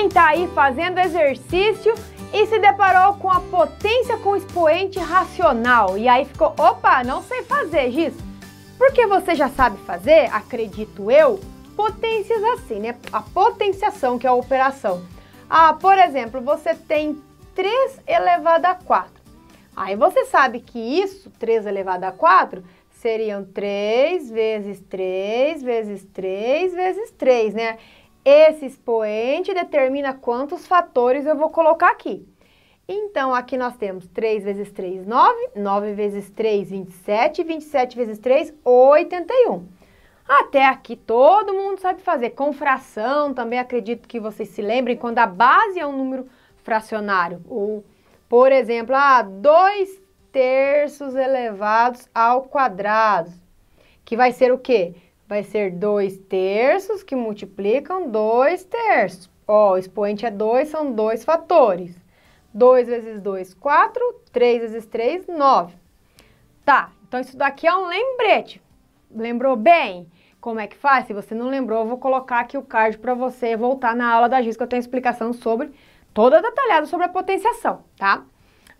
Quem está aí fazendo exercício e se deparou com a potência com expoente racional e aí ficou, opa, não sei fazer, Giz. Porque você já sabe fazer, acredito eu, potências assim, né? A potenciação, que é a operação. Ah, por exemplo, você tem 3 elevado a 4. Aí você sabe que isso, 3 elevado a 4, seriam 3 vezes 3 vezes 3 vezes 3, né? Esse expoente determina quantos fatores eu vou colocar aqui. Então, aqui nós temos 3 vezes 3, 9, 9 vezes 3, 27, 27 vezes 3, 81. Até aqui todo mundo sabe fazer. Com fração, também acredito que vocês se lembrem, quando a base é um número fracionário. Ou, por exemplo, ah, 2 terços elevados ao quadrado, que vai ser o quê? vai ser 2 terços que multiplicam 2 terços. Ó, o expoente é 2, são dois fatores. 2 vezes 2, 4. 3 vezes 3, 9. Tá, então isso daqui é um lembrete. Lembrou bem? Como é que faz? Se você não lembrou, eu vou colocar aqui o card para você voltar na aula da GIS, que eu tenho explicação sobre, toda detalhada sobre a potenciação, tá?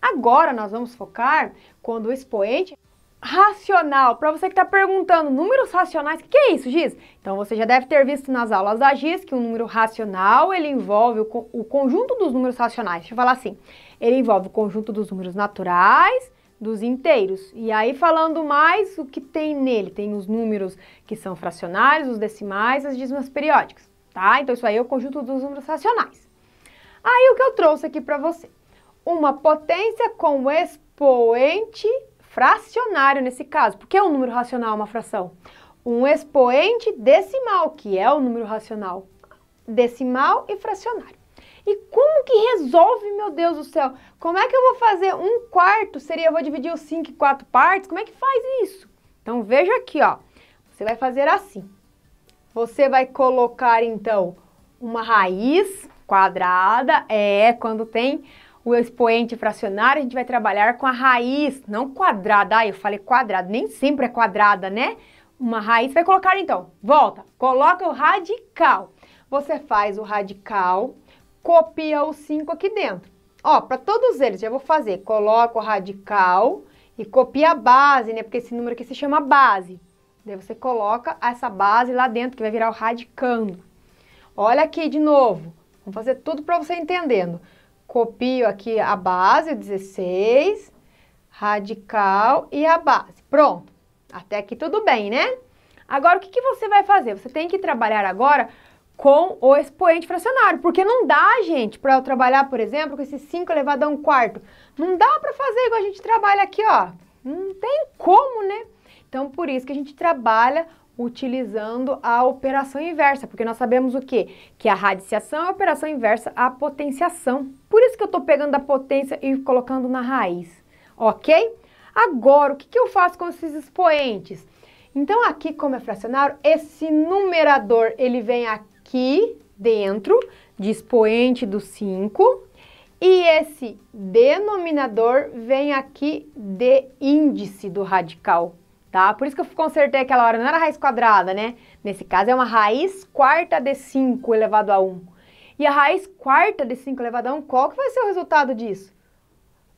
Agora nós vamos focar quando o expoente racional. Para você que está perguntando, números racionais, o que, que, é isso, Giz? Então você já deve ter visto nas aulas da Giz que um número racional ele envolve o, o conjunto dos números racionais. Deixa eu falar assim: ele envolve o conjunto dos números naturais, dos inteiros. E aí falando mais o que tem nele, tem os números que são fracionários, os decimais, as dízimas periódicas, tá? Então isso aí é o conjunto dos números racionais. Aí o que eu trouxe aqui para você? Uma potência com expoente fracionário nesse caso. Por que um número racional é uma fração? Um expoente decimal, que é o número racional. Decimal e fracionário. E como que resolve, meu Deus do céu? Como é que eu vou fazer um quarto? Seria, eu vou dividir o 5 em quatro partes? Como é que faz isso? Então, veja aqui, ó. Você vai fazer assim. Você vai colocar, então, uma raiz quadrada, é, quando tem o expoente fracionário, a gente vai trabalhar com a raiz, não quadrada. Ah, eu falei quadrada, nem sempre é quadrada, né? Uma raiz, vai colocar então, volta, coloca o radical. Você faz o radical, copia o 5 aqui dentro. Ó, para todos eles, já vou fazer, coloca o radical e copia a base, né? Porque esse número aqui se chama base. Daí você coloca essa base lá dentro, que vai virar o radicando. Olha aqui de novo, vamos fazer tudo para você entendendo copio aqui a base, o 16, radical e a base. Pronto, até aqui tudo bem, né? Agora, o que, que você vai fazer? Você tem que trabalhar agora com o expoente fracionário, porque não dá, gente, para eu trabalhar, por exemplo, com esse 5 elevado a 1 um quarto. Não dá para fazer igual a gente trabalha aqui, ó. Não tem como, né? Então, por isso que a gente trabalha utilizando a operação inversa, porque nós sabemos o quê? Que a radiciação é a operação inversa à potenciação. Por isso que eu estou pegando a potência e colocando na raiz, ok? Agora, o que, que eu faço com esses expoentes? Então, aqui, como é fracionário, esse numerador, ele vem aqui dentro, de expoente do 5, e esse denominador vem aqui de índice do radical, tá? Por isso que eu consertei aquela hora, não era raiz quadrada, né? Nesse caso é uma raiz quarta de 5 elevado a 1. E a raiz quarta de 5 elevado a 1, qual que vai ser o resultado disso?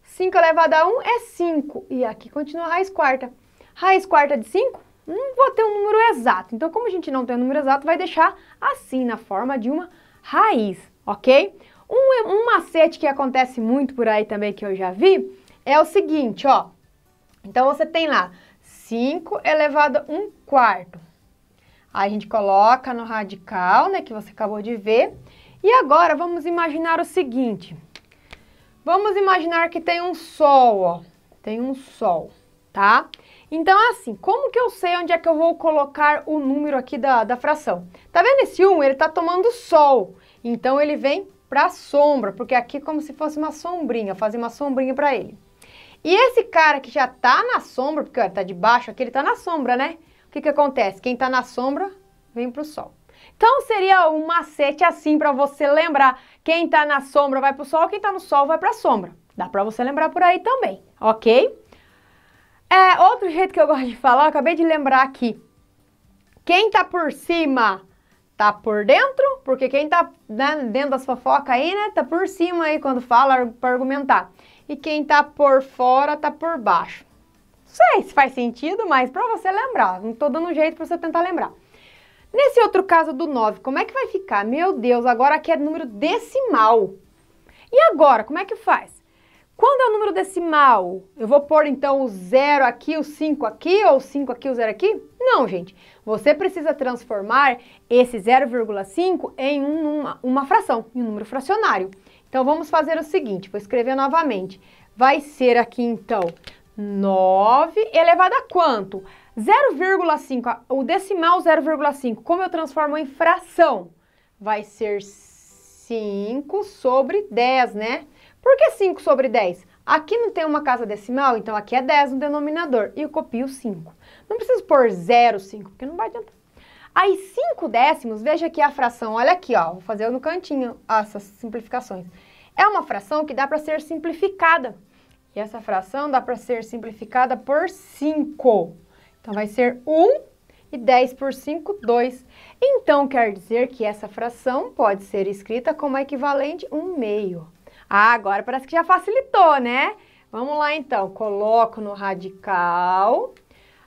5 elevado a 1 é 5, e aqui continua a raiz quarta. Raiz quarta de 5, não vou ter um número exato. Então, como a gente não tem um número exato, vai deixar assim, na forma de uma raiz, ok? Um, um macete que acontece muito por aí também, que eu já vi, é o seguinte, ó. Então, você tem lá 5 elevado é a 1 quarto. Aí a gente coloca no radical, né, que você acabou de ver. E agora vamos imaginar o seguinte. Vamos imaginar que tem um sol, ó. Tem um sol, tá? Então, assim, como que eu sei onde é que eu vou colocar o número aqui da, da fração? Tá vendo esse 1? Ele tá tomando sol. Então, ele vem para a sombra, porque aqui é como se fosse uma sombrinha, fazer uma sombrinha para ele. E esse cara que já tá na sombra, porque ó, tá debaixo aqui, ele tá na sombra, né? O que que acontece? Quem tá na sombra vem pro sol. Então seria um macete assim para você lembrar, quem tá na sombra vai pro sol, quem tá no sol vai pra sombra. Dá para você lembrar por aí também, OK? É, outro jeito que eu gosto de falar, acabei de lembrar aqui. Quem tá por cima tá por dentro, porque quem tá né, dentro das fofocas aí, né, tá por cima aí quando fala para argumentar e quem tá por fora tá por baixo. Não sei se faz sentido, mas para você lembrar, não tô dando um jeito para você tentar lembrar. Nesse outro caso do 9, como é que vai ficar? Meu Deus, agora aqui é número decimal. E agora, como é que faz? Quando é o número decimal, eu vou pôr então o 0 aqui, o 5 aqui, ou o 5 aqui, o 0 aqui? Não, gente. Você precisa transformar esse 0,5 em uma, uma fração, em um número fracionário. Então, vamos fazer o seguinte, vou escrever novamente. Vai ser aqui, então, 9 elevado a quanto? 0,5, o decimal 0,5, como eu transformo em fração? Vai ser 5 sobre 10, né? Por que 5 sobre 10? Aqui não tem uma casa decimal, então aqui é 10 no denominador e eu copio 5. Não preciso pôr 0,5, porque não vai adiantar Aí, 5 décimos, veja aqui a fração, olha aqui, ó, vou fazer no cantinho essas simplificações. É uma fração que dá para ser simplificada. E essa fração dá para ser simplificada por 5. Então, vai ser 1 um, e 10 por 5, 2. Então, quer dizer que essa fração pode ser escrita como equivalente 1 meio. Ah, agora parece que já facilitou, né? Vamos lá, então. Coloco no radical.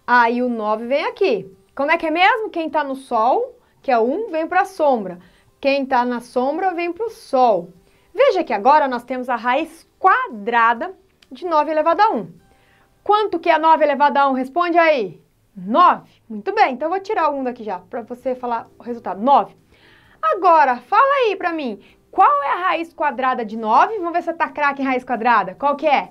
Aí, o 9 vem aqui. Como é que é mesmo? Quem está no sol, que é um, vem para a sombra. Quem está na sombra vem para o sol. Veja que agora nós temos a raiz quadrada de 9 elevado a 1. Quanto que é 9 elevado a 1? Responde aí. 9. Muito bem, então eu vou tirar o 1 daqui já, para você falar o resultado. 9. Agora, fala aí para mim, qual é a raiz quadrada de 9? Vamos ver se você tá craque em raiz quadrada. Qual que é?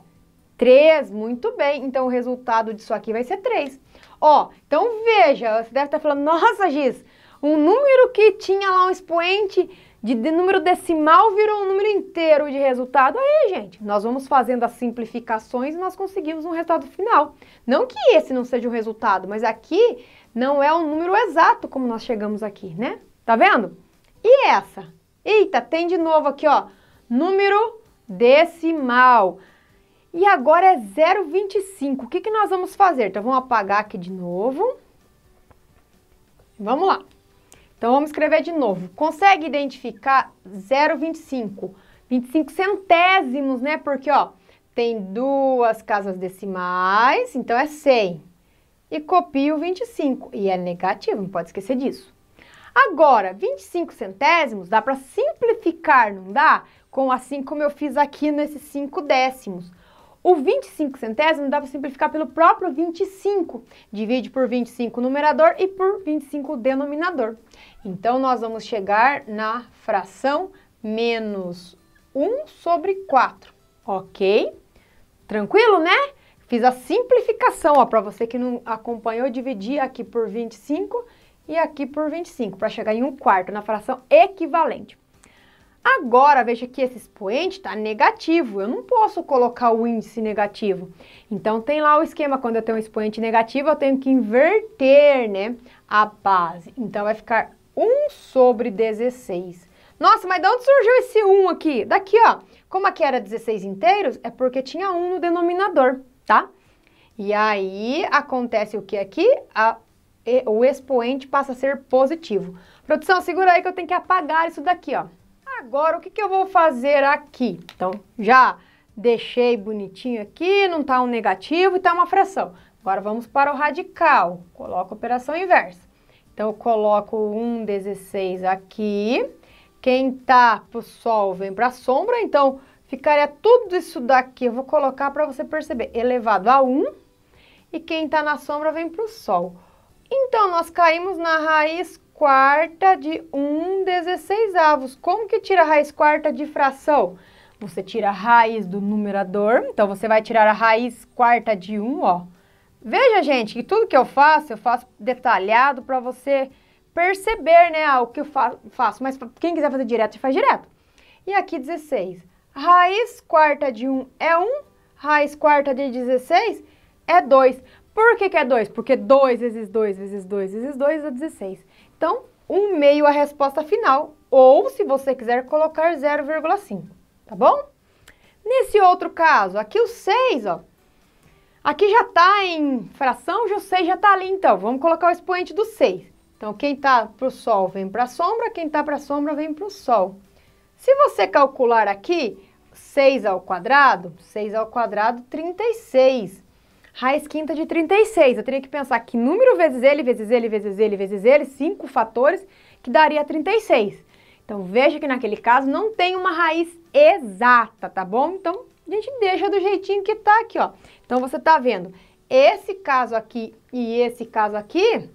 3. Muito bem, então o resultado disso aqui vai ser 3. 3. Ó, então veja, você deve estar falando, nossa Giz, um número que tinha lá um expoente de, de número decimal virou um número inteiro de resultado. Aí, gente, nós vamos fazendo as simplificações e nós conseguimos um resultado final. Não que esse não seja o resultado, mas aqui não é o número exato como nós chegamos aqui, né? Tá vendo? E essa? Eita, tem de novo aqui, ó, número decimal. E agora é 0,25. O que, que nós vamos fazer? Então, vamos apagar aqui de novo. Vamos lá. Então, vamos escrever de novo. Consegue identificar 0,25? 25 centésimos, né? Porque, ó, tem duas casas decimais, então é 100. E copio 25, e é negativo, não pode esquecer disso. Agora, 25 centésimos dá para simplificar, não dá? Com assim como eu fiz aqui nesses 5 décimos. O 25 centésimo dá para simplificar pelo próprio 25. Divide por 25 numerador e por 25 denominador. Então, nós vamos chegar na fração menos 1 sobre 4, ok? Tranquilo, né? Fiz a simplificação, ó, para você que não acompanhou, dividi aqui por 25 e aqui por 25, para chegar em 1 quarto, na fração equivalente. Agora, veja que esse expoente está negativo, eu não posso colocar o índice negativo. Então, tem lá o esquema, quando eu tenho um expoente negativo, eu tenho que inverter né, a base. Então, vai ficar 1 sobre 16. Nossa, mas de onde surgiu esse 1 aqui? Daqui, ó. Como aqui era 16 inteiros, é porque tinha 1 no denominador, tá? E aí, acontece o que aqui? A, o expoente passa a ser positivo. Produção, segura aí que eu tenho que apagar isso daqui, ó. Agora, o que, que eu vou fazer aqui? Então, já deixei bonitinho aqui, não está um negativo e está uma fração. Agora, vamos para o radical. Coloco a operação inversa. Então, eu coloco um 16 aqui. Quem está para o sol vem para a sombra. Então, ficaria tudo isso daqui. Eu vou colocar para você perceber. Elevado a 1. E quem está na sombra vem para o sol. Então, nós caímos na raiz quarta de 1 16avos. Como que tira a raiz quarta de fração? Você tira a raiz do numerador, então você vai tirar a raiz quarta de 1, ó. Veja, gente, que tudo que eu faço, eu faço detalhado para você perceber, né, o que eu fa faço. Mas quem quiser fazer direto, faz direto. E aqui 16. Raiz quarta de 1 é 1, raiz quarta de 16 é 2. Por que, que é 2? Porque 2 vezes 2 vezes 2 vezes 2 é 16. Então, um meio a resposta final, ou se você quiser colocar 0,5, tá bom? Nesse outro caso, aqui o 6, ó, aqui já tá em fração, já o 6 já tá ali, então, vamos colocar o expoente do 6. Então, quem tá pro sol vem pra sombra, quem tá pra sombra vem pro sol. Se você calcular aqui, 6 ao quadrado, 6 ao quadrado, 36. Raiz quinta de 36. Eu teria que pensar que número vezes ele, vezes ele, vezes ele, vezes ele, cinco fatores, que daria 36. Então, veja que naquele caso não tem uma raiz exata, tá bom? Então, a gente deixa do jeitinho que tá aqui, ó. Então, você tá vendo, esse caso aqui e esse caso aqui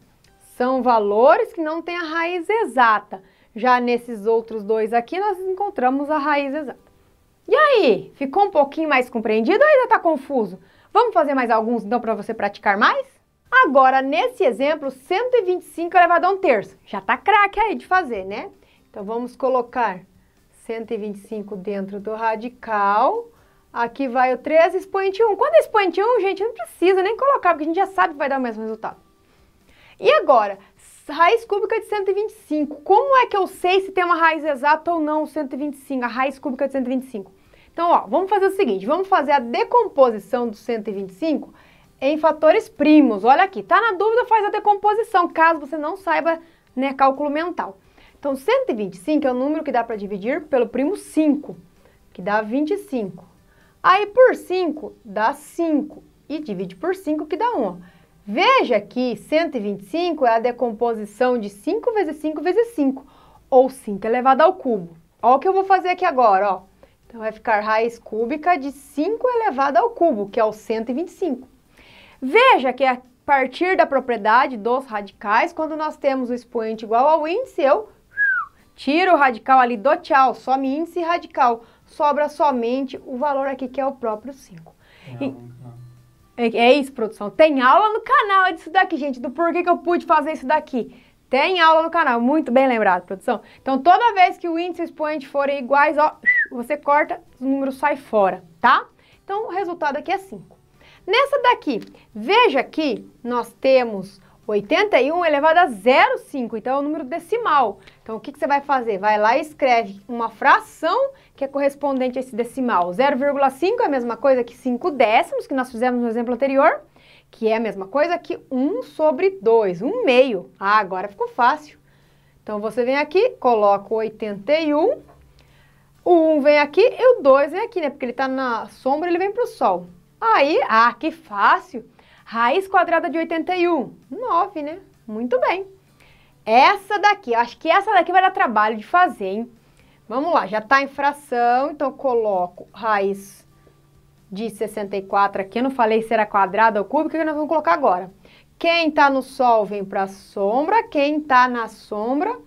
são valores que não têm a raiz exata. Já nesses outros dois aqui, nós encontramos a raiz exata. E aí, ficou um pouquinho mais compreendido ou ainda tá confuso? Vamos fazer mais alguns então para você praticar mais? Agora, nesse exemplo, 125 elevado é a um terço. Já tá craque aí de fazer, né? Então, vamos colocar 125 dentro do radical. Aqui vai o 3 expoente 1. Quando é expoente 1, gente, não precisa nem colocar, porque a gente já sabe que vai dar o mesmo resultado. E agora, raiz cúbica de 125. Como é que eu sei se tem uma raiz exata ou não 125, a raiz cúbica de 125? Então, ó, vamos fazer o seguinte, vamos fazer a decomposição do 125 em fatores primos. Olha aqui, tá na dúvida, faz a decomposição, caso você não saiba, né, cálculo mental. Então, 125 é o número que dá para dividir pelo primo 5, que dá 25. Aí, por 5, dá 5. E divide por 5, que dá 1. Veja que 125 é a decomposição de 5 vezes 5 vezes 5, ou 5 elevado ao cubo. Olha o que eu vou fazer aqui agora, ó. Então vai ficar raiz cúbica de 5 elevado ao cubo, que é o 125. Veja que é a partir da propriedade dos radicais, quando nós temos o expoente igual ao índice, eu tiro o radical ali do tchau, some índice radical. Sobra somente o valor aqui, que é o próprio 5. É, é isso, produção. Tem aula no canal disso daqui, gente, do porquê que eu pude fazer isso daqui. Tem aula no canal, muito bem lembrado, produção. Então, toda vez que o índice e o expoente forem iguais, ó, você corta, o número sai fora, tá? Então, o resultado aqui é 5. Nessa daqui, veja que nós temos 81 elevado a 0,5, então é o número decimal. Então, o que, que, você vai fazer? Vai lá e escreve uma fração que é correspondente a esse decimal. 0,5 é a mesma coisa que 5 décimos, que nós fizemos no exemplo anterior que é a mesma coisa que 1 sobre 2, 1 meio. Ah, agora ficou fácil. Então, você vem aqui, coloca 81, o 1 vem aqui e o 2 vem aqui, né? Porque ele está na sombra, ele vem para o sol. Aí, ah, que fácil! Raiz quadrada de 81, 9, né? Muito bem. Essa daqui, acho que essa daqui vai dar trabalho de fazer, hein? Vamos lá, já está em fração, então coloco raiz de 64 aqui, eu não falei se era quadrado ou cúbica, que nós vamos colocar agora. Quem está no sol vem para a sombra, quem está na sombra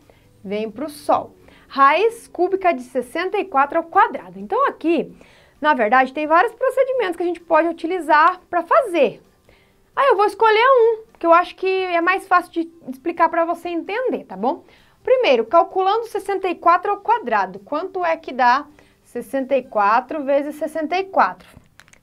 vem para o sol. Raiz cúbica de 64 ao quadrado. Então aqui, na verdade, tem vários procedimentos que a gente pode utilizar para fazer. Aí eu vou escolher um, que eu acho que é mais fácil de explicar para você entender, tá bom? Primeiro, calculando 64 ao quadrado, quanto é que dá 64 vezes 64?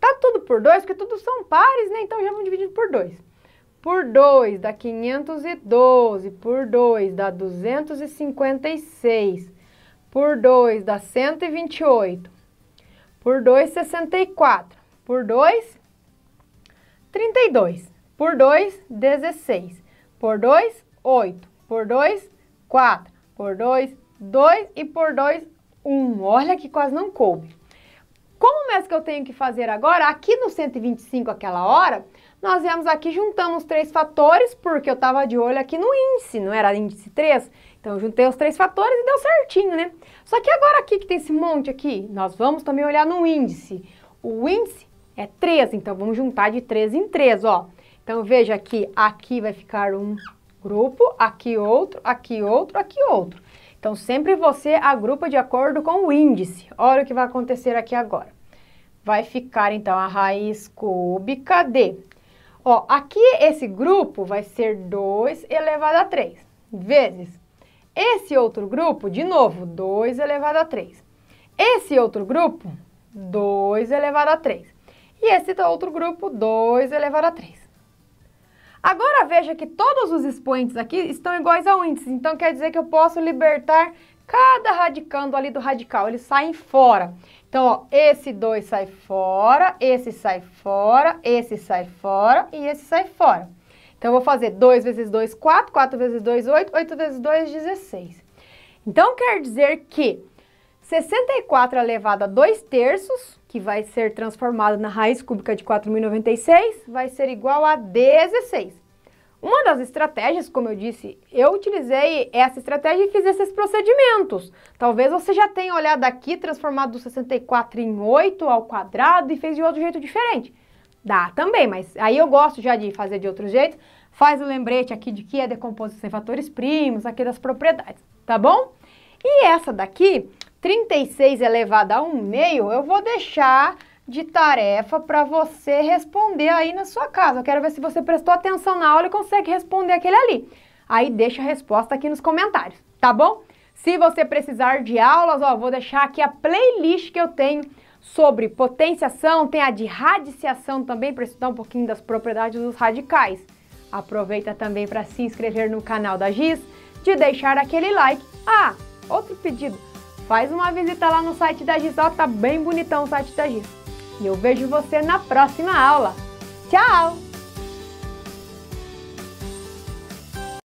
Tá tudo por 2, porque tudo são pares, né? Então já vamos dividir por 2. Por 2 dá 512, por 2 dá 256, por 2 dá 128, por 2, 64, por 2, 32, por 2, 16, por 2, 8, por 2, 4, por 2, 2 e por 2, 1. Olha que quase não coube. Como é que eu tenho que fazer agora? Aqui no 125, aquela hora, nós viemos aqui, juntamos três fatores, porque eu estava de olho aqui no índice, não era índice 3? Então, eu juntei os três fatores e deu certinho, né? Só que agora aqui que tem esse monte aqui, nós vamos também olhar no índice. O índice é 3, então vamos juntar de 3 em 3, ó. Então, veja aqui, aqui vai ficar um grupo, aqui outro, aqui outro, aqui outro. Então, sempre você agrupa de acordo com o índice. Olha o que vai acontecer aqui agora. Vai ficar, então, a raiz cúbica de... Ó, aqui esse grupo vai ser 2 elevado a 3 vezes esse outro grupo, de novo, 2 elevado a 3. Esse outro grupo, 2 elevado a 3. E esse outro grupo, 2 elevado a 3. Agora veja que todos os expoentes aqui estão iguais ao índice, então quer dizer que eu posso libertar cada radicando ali do radical, eles saem fora. Então, ó, esse 2 sai fora, esse sai fora, esse sai fora e esse sai fora. Então, eu vou fazer 2 vezes 2, 4, 4 vezes 2, 8, 8 vezes 2, 16. Então, quer dizer que 64 elevado é a 2 terços, que vai ser transformado na raiz cúbica de 4.096, vai ser igual a 16. Uma das estratégias, como eu disse, eu utilizei essa estratégia e fiz esses procedimentos. Talvez você já tenha olhado aqui, transformado 64 em 8 ao quadrado e fez de outro jeito diferente. Dá também, mas aí eu gosto já de fazer de outro jeito. Faz o um lembrete aqui de que é decomposição em fatores primos, aqui das propriedades, tá bom? E essa daqui 36 elevado a 1 meio, eu vou deixar de tarefa para você responder aí na sua casa. Eu quero ver se você prestou atenção na aula e consegue responder aquele ali. Aí deixa a resposta aqui nos comentários, tá bom? Se você precisar de aulas, ó, vou deixar aqui a playlist que eu tenho sobre potenciação, tem a de radiciação também para estudar um pouquinho das propriedades dos radicais. Aproveita também para se inscrever no canal da GIS, de deixar aquele like. Ah, outro pedido, Faz uma visita lá no site da GIS, tá bem bonitão o site da GIS. E eu vejo você na próxima aula. Tchau!